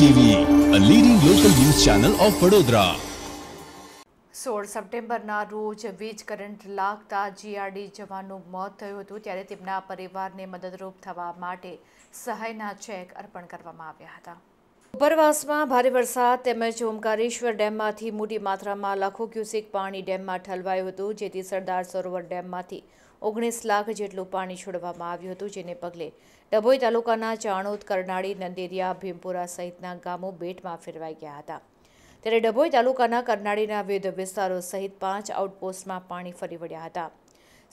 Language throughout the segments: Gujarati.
TV a leading local news channel of Vadodara સોળ સપ્ટેમ્બરના રોજ વીજ કરંટ લાગતા જીઆરડી જવાનનું મોત થયું હતું ત્યારે તેમના પરિવારને મદદરૂપ થવા માટે સહાયના ચેક અર્પણ કરવામાં આવ્યા હતા ઉપરવાસમાં ભારે વરસાદ તેમજ ઓમકારેશ્વર ડેમમાંથી મોટી માત્રામાં લાખો ક્યુસેક પાણી ડેમમાં ઠલવાયું હતું જેથી સરદાર સરોવર ડેમમાંથી ઓગણીસ લાખ જેટલું પાણી છોડવામાં આવ્યું હતું જેને પગલે ડભોઈ તાલુકાના ચાણોદ કરનાળી નંદેરિયા ભીમપુરા સહિતના ગામો બેટમાં ફેરવાઈ ગયા હતા ત્યારે ડભોઈ તાલુકાના કરનાળીના વિવિધ વિસ્તારો સહિત પાંચ આઉટપોસ્ટમાં પાણી ફરી વળ્યા હતા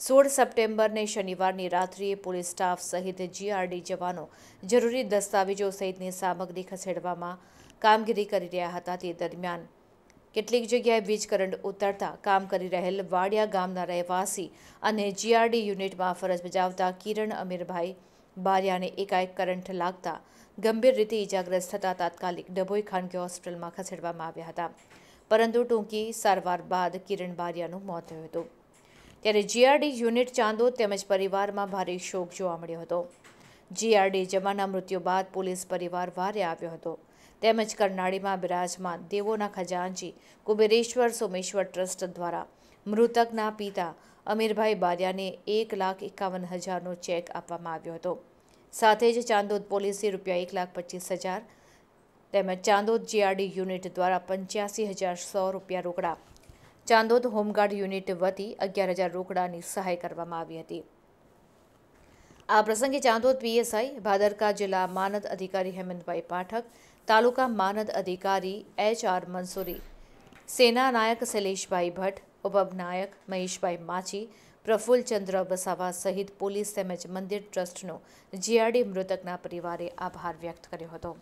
સોળ સપ્ટેમ્બરને શનિવારની રાત્રિએ પોલીસ સ્ટાફ સહિત જીઆરડી જવાનો જરૂરી દસ્તાવેજો સહિતની સામગ્રી ખસેડવામાં કામગીરી કરી રહ્યા હતા તે દરમિયાન કેટલીક જગ્યાએ વીજ કરંટ ઉતરતા કામ કરી રહેલ વાડિયા ગામના રહેવાસી અને જીઆરડી યુનિટમાં ફરજ બજાવતા કિરણ અમીરભાઈ બારિયાને એકાએક કરંટ લાગતા ગંભીર રીતે ઇજાગ્રસ્ત થતા તાત્કાલિક ડભોઈ ખાનગી હોસ્પિટલમાં ખસેડવામાં આવ્યા હતા પરંતુ ટૂંકી સારવાર બાદ કિરણ બારિયાનું મોત થયું હતું ત્યારે જીઆરડી યુનિટ ચાંદો તેમજ પરિવારમાં ભારે શોક જોવા મળ્યો હતો જીઆરડી જમાના મૃત્યુ બાદ પોલીસ પરિવાર વારે આવ્યો હતો તેમજ કરનાળીમાં બિરાજમાન દેવોના ખજાનજી કુબેરેશ્વર સોમેશ્વર ટ્રસ્ટ દ્વારા મૃતકના પિતા અમીરભાઈ બારિયાને એક લાખ એકાવન હજારનો ચેક આપવામાં આવ્યો હતો સાથે જ ચાંદોદ પોલીસે રૂપિયા એક લાખ પચીસ હજાર તેમજ ચાંદોદ જીઆરડી યુનિટ દ્વારા પંચ્યાસી હજાર સો રૂપિયા રોકડા ચાંદોદ હોમગાર્ડ યુનિટ વતી અગિયાર હજાર રોકડાની સહાય કરવામાં આવી હતી આ પ્રસંગે ચાંદોદ પીએસઆઈ ભાદરકા જિલ્લા માનદ અધિકારી હેમંતભાઈ પાઠક તાલુકા માનદ અધિકારી એચ આર મંસૂરી સેના નાયક શૈલેષભાઈ ભટ્ટ ઉપનાયક મહેશભાઈ માછી પ્રફુલ્લચંદ્ર બસાવા સહિત પોલીસ તેમજ મંદિર ટ્રસ્ટનો જીઆરડી મૃતકના પરિવારે આભાર વ્યક્ત કર્યો હતો